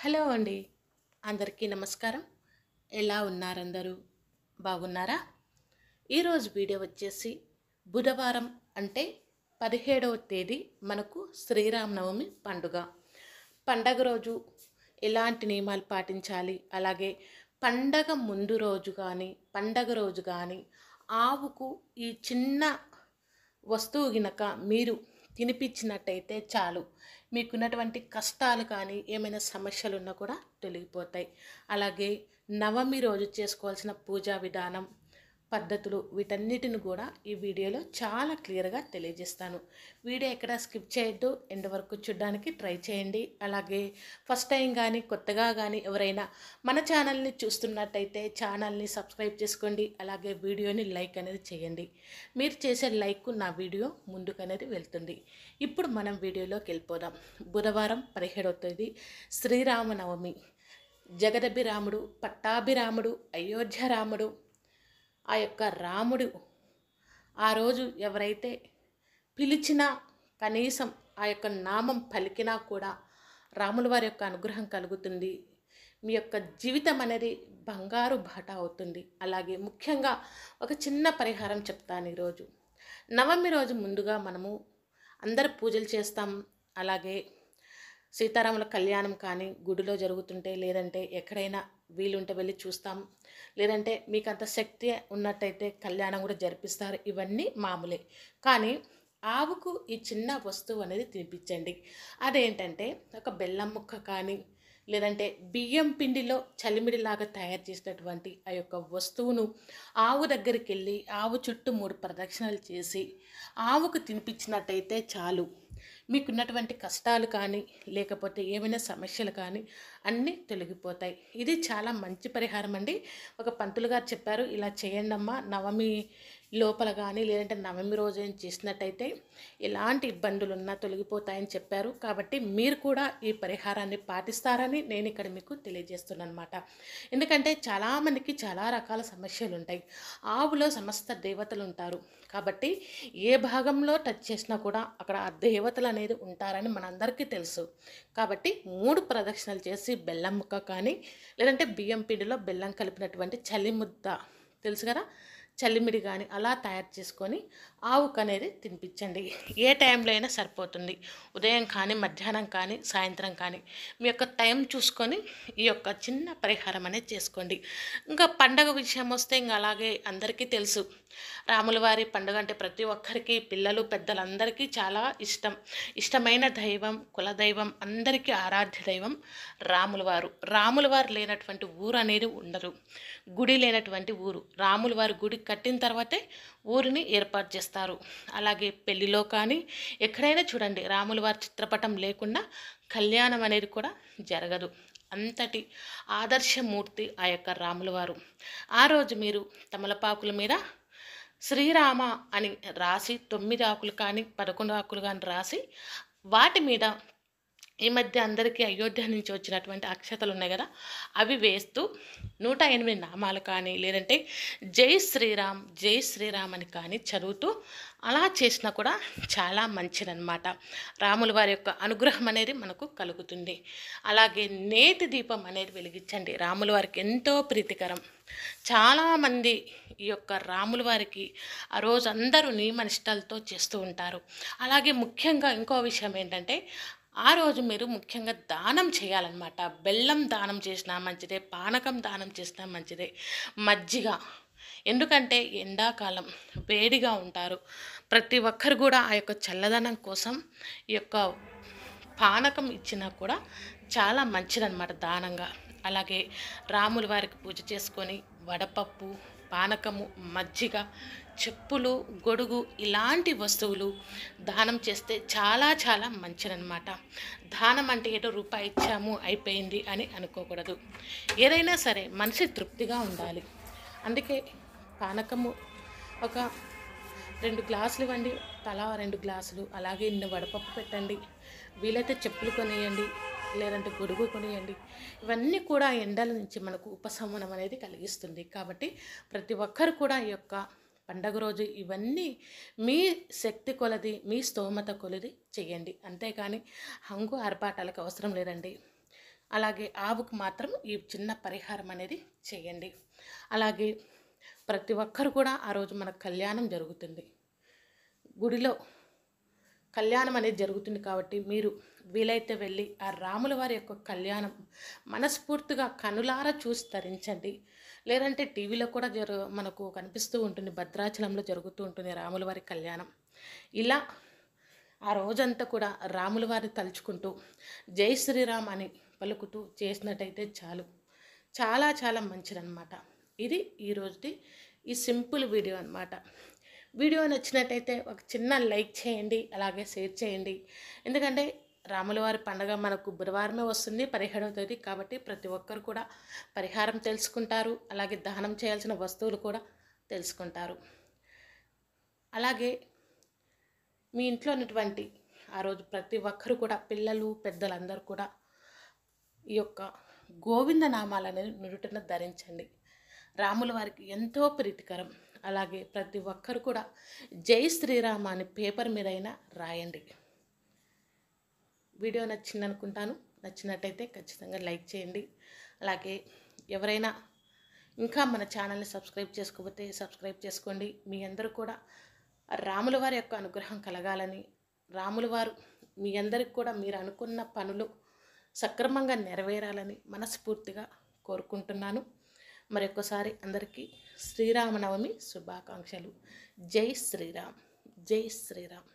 hello అండి అందరికీ నమస్కారం ఎలా ఉన్నారందరూ బాగున్నారా ఈరోజు వీడియో వచ్చేసి బుధవారం అంటే పదిహేడవ తేదీ మనకు శ్రీరామనవమి పండుగ పండగ రోజు ఎలాంటి నియమాలు పాటించాలి అలాగే పండగ ముందు రోజు కానీ పండగ రోజు కానీ ఆవుకు ఈ చిన్న వస్తువు గినక మీరు తినిపించినట్టయితే చాలు మీకున్నటువంటి కష్టాలు కానీ ఏమైనా సమస్యలు ఉన్నా కూడా తొలగిపోతాయి అలాగే నవమి రోజు చేసుకోవాల్సిన పూజా విధానం పద్ధతులు వీటన్నిటిని కూడా ఈ వీడియోలో చాలా క్లియర్గా తెలియజేస్తాను వీడియో ఎక్కడ స్కిప్ చేయొద్దు ఎండ్ వరకు చూడడానికి ట్రై చేయండి అలాగే ఫస్ట్ టైం కానీ కొత్తగా కానీ ఎవరైనా మన ఛానల్ని చూస్తున్నట్టయితే ఛానల్ని సబ్స్క్రైబ్ చేసుకోండి అలాగే వీడియోని లైక్ అనేది చేయండి మీరు చేసే లైక్ నా వీడియో ముందుకు అనేది వెళ్తుంది ఇప్పుడు మనం వీడియోలోకి వెళ్ళిపోదాం బుధవారం పదిహేడవ తేదీ శ్రీరామనవమి జగదభిరాముడు పట్టాభిరాముడు అయోధ్య రాముడు ఆ యొక్క రాముడు ఆ రోజు ఎవరైతే పిలిచినా కనీసం ఆ యొక్క నామం పలికినా కూడా రాముల వారి యొక్క అనుగ్రహం కలుగుతుంది మీ యొక్క జీవితం అనేది బంగారు బాట అవుతుంది అలాగే ముఖ్యంగా ఒక చిన్న పరిహారం చెప్తాను ఈరోజు నవమి రోజు ముందుగా మనము అందరు పూజలు చేస్తాం అలాగే సీతారాముల కళ్యాణం కానీ గుడిలో జరుగుతుంటే లేదంటే ఎక్కడైనా వీలుంటే వెళ్ళి చూస్తాం లేదంటే మీకు అంత శక్తి ఉన్నట్టయితే కళ్యాణం కూడా జరిపిస్తారు ఇవన్నీ మామూలే కానీ ఆవుకు ఈ చిన్న వస్తువు అనేది తినిపించండి అదేంటంటే ఒక బెల్లం ముక్క కానీ లేదంటే బియ్యం పిండిలో చలిమిడిలాగా తయారు చేసినటువంటి ఆ యొక్క వస్తువును ఆవు దగ్గరికి వెళ్ళి ఆవు చుట్టూ మూడు ప్రదక్షిణలు చేసి ఆవుకు తినిపించినట్టయితే చాలు మీకున్నటువంటి కష్టాలు కానీ లేకపోతే ఏమైనా సమస్యలు కానీ అన్నీ తొలగిపోతాయి ఇది చాలా మంచి పరిహారం అండి ఒక పంతులు గారు చెప్పారు ఇలా చేయండి అమ్మా నవమి లోపల కానీ లేదంటే నవమి రోజు చేసినట్టయితే ఎలాంటి ఇబ్బందులు ఉన్నా తొలగిపోతాయని చెప్పారు కాబట్టి మీరు కూడా ఈ పరిహారాన్ని పాటిస్తారని నేను ఇక్కడ మీకు తెలియజేస్తున్నాను అనమాట ఎందుకంటే చాలామందికి చాలా రకాల సమస్యలు ఉంటాయి ఆవులో సమస్త దేవతలు ఉంటారు కాబట్టి ఏ భాగంలో టచ్ చేసినా కూడా అక్కడ ఆ దేవతలు అనేది ఉంటారని మనందరికీ తెలుసు కాబట్టి మూడు ప్రదక్షిణలు చేసి బెల్లం ముక్క కానీ లేదంటే బియ్యం పిండిలో బెల్లం కలిపినటువంటి చలిముద్ద తెలుసు కదా చల్లిమిడి కానీ అలా తయారు చేసుకొని ఆవుకు అనేది తినిపించండి ఏ టైంలో అయినా సరిపోతుంది ఉదయం కానీ మధ్యాహ్నం కానీ సాయంత్రం కానీ మీ యొక్క టైం చూసుకొని ఈ యొక్క చిన్న పరిహారం అనేది చేసుకోండి ఇంకా పండగ విషయం వస్తే ఇంకా అలాగే అందరికీ తెలుసు రాములవారి పండుగ అంటే ప్రతి ఒక్కరికి పిల్లలు పెద్దలందరికీ చాలా ఇష్టం ఇష్టమైన దైవం కులదైవం అందరికీ ఆరాధ్య దైవం రాములవారు రాములవారు లేనటువంటి ఊరు అనేది ఉండదు గుడి లేనటువంటి ఊరు రాములవారు గుడి కట్టిన తర్వాతే ఊరిని ఏర్పాటు చేస్తారు అలాగే పెళ్లిలో కానీ ఎక్కడైనా చూడండి రాములవారి చిత్రపటం లేకుండా కళ్యాణం అనేది కూడా జరగదు అంతటి ఆదర్శమూర్తి ఆ యొక్క రాములవారు ఆ రోజు మీరు తమలపాకుల మీద శ్రీరామ అని రాసి తొమ్మిది ఆకులు కానీ పదకొండు ఆకులు కానీ రాసి వాటి మీద ఈ మధ్య అందరికీ అయోధ్య నుంచి వచ్చినటువంటి అక్షతలు ఉన్నాయి కదా అవి వేస్తూ నూట ఎనిమిది నామాలు కానీ లేదంటే జై శ్రీరామ్ జై శ్రీరామ్ అని కానీ చదువుతూ అలా చేసినా కూడా చాలా మంచిదన్నమాట రాముల వారి యొక్క అనుగ్రహం అనేది మనకు కలుగుతుంది అలాగే నేతి దీపం అనేది వెలిగించండి రాముల వారికి ఎంతో ప్రీతికరం చాలామంది ఈ యొక్క రాముల వారికి ఆ రోజు అందరూ నియమనిష్టలతో చేస్తూ ఉంటారు అలాగే ముఖ్యంగా ఇంకో విషయం ఏంటంటే ఆ రోజు మీరు ముఖ్యంగా దానం చేయాలన్నమాట బెల్లం దానం చేసినా మంచిదే పానకం దానం చేసినా మంచిదే మజ్జిగ ఎందుకంటే ఎండాకాలం వేడిగా ఉంటారు ప్రతి ఒక్కరు కూడా ఆ యొక్క చల్లదనం కోసం ఈ యొక్క పానకం ఇచ్చినా కూడా చాలా మంచిదన్నమాట దానంగా అలాగే రాముల వారికి పూజ చేసుకొని వడపప్పు పానకము మజ్జిగ చెప్పులు గొడుగు ఇలాంటి వస్తువులు దానం చేస్తే చాలా చాలా మంచిదన్నమాట దానం అంటే ఏదో రూపాయి ఇచ్చాము అయిపోయింది అని అనుకోకూడదు ఏదైనా సరే మనిషి తృప్తిగా ఉండాలి అందుకే పానకము ఒక రెండు గ్లాసులు ఇవ్వండి తలా రెండు గ్లాసులు అలాగే ఇన్ని వడపప్పు పెట్టండి వీలైతే చెప్పులు కొనియండి లేదంటే గొడుగు కొనియండి ఇవన్నీ కూడా ఎండల నుంచి మనకు ఉపశమనం అనేది కలిగిస్తుంది కాబట్టి ప్రతి ఒక్కరు కూడా ఈ యొక్క పండగ రోజు ఇవన్నీ మీ శక్తి కొలది మీ స్తోమత కొలది చేయండి అంతేకాని హంగు ఆర్పాటాలకు అవసరం లేదండి అలాగే ఆవుకు మాత్రం ఈ చిన్న పరిహారం అనేది చేయండి అలాగే ప్రతి ఒక్కరు కూడా ఆ రోజు మన కళ్యాణం జరుగుతుంది గుడిలో కళ్యాణం అనేది జరుగుతుంది కాబట్టి మీరు వీలైతే వెళ్ళి ఆ రాముల వారి యొక్క కళ్యాణం మనస్ఫూర్తిగా కనులారా చూసి తరించండి లేదంటే టీవీలో కూడా జరు మనకు కనిపిస్తూ ఉంటుంది భద్రాచలంలో జరుగుతూ ఉంటుంది రాముల వారి కళ్యాణం ఇలా ఆ రోజంతా కూడా రాముల వారిని తలుచుకుంటూ జై శ్రీరామ్ అని పలుకుతూ చేసినట్టయితే చాలు చాలా చాలా మంచిదన్నమాట ఇది ఈరోజుది ఈ సింపుల్ వీడియో అనమాట వీడియో నచ్చినట్టయితే ఒక చిన్న లైక్ చేయండి అలాగే షేర్ చేయండి ఎందుకంటే రాములవారి పండగ మనకు బుధవారమే వస్తుంది పదిహేడవ తేదీ కాబట్టి ప్రతి ఒక్కరు కూడా పరిహారం తెలుసుకుంటారు అలాగే దహనం చేయాల్సిన వస్తువులు కూడా తెలుసుకుంటారు అలాగే మీ ఇంట్లో ఉన్నటువంటి ఆ రోజు ప్రతి ఒక్కరు కూడా పిల్లలు పెద్దలందరూ కూడా ఈ యొక్క గోవింద నామాలని నుడుటను ధరించండి రాముల వారికి ఎంతో ప్రీతికరం అలాగే ప్రతి ఒక్కరు కూడా జై శ్రీరామ అని పేపర్ మీదైనా రాయండి వీడియో నచ్చింది అనుకుంటాను నచ్చినట్టయితే ఖచ్చితంగా లైక్ చేయండి అలాగే ఎవరైనా ఇంకా మన ఛానల్ని సబ్స్క్రైబ్ చేసుకోకపోతే సబ్స్క్రైబ్ చేసుకోండి మీ అందరూ కూడా రాముల వారి యొక్క అనుగ్రహం కలగాలని రాముల వారు మీ అందరికి కూడా మీరు అనుకున్న పనులు సక్రమంగా నెరవేరాలని మనస్ఫూర్తిగా కోరుకుంటున్నాను మరొకసారి అందరికీ శ్రీరామనవమి శుభాకాంక్షలు జై శ్రీరామ్ జై శ్రీరామ్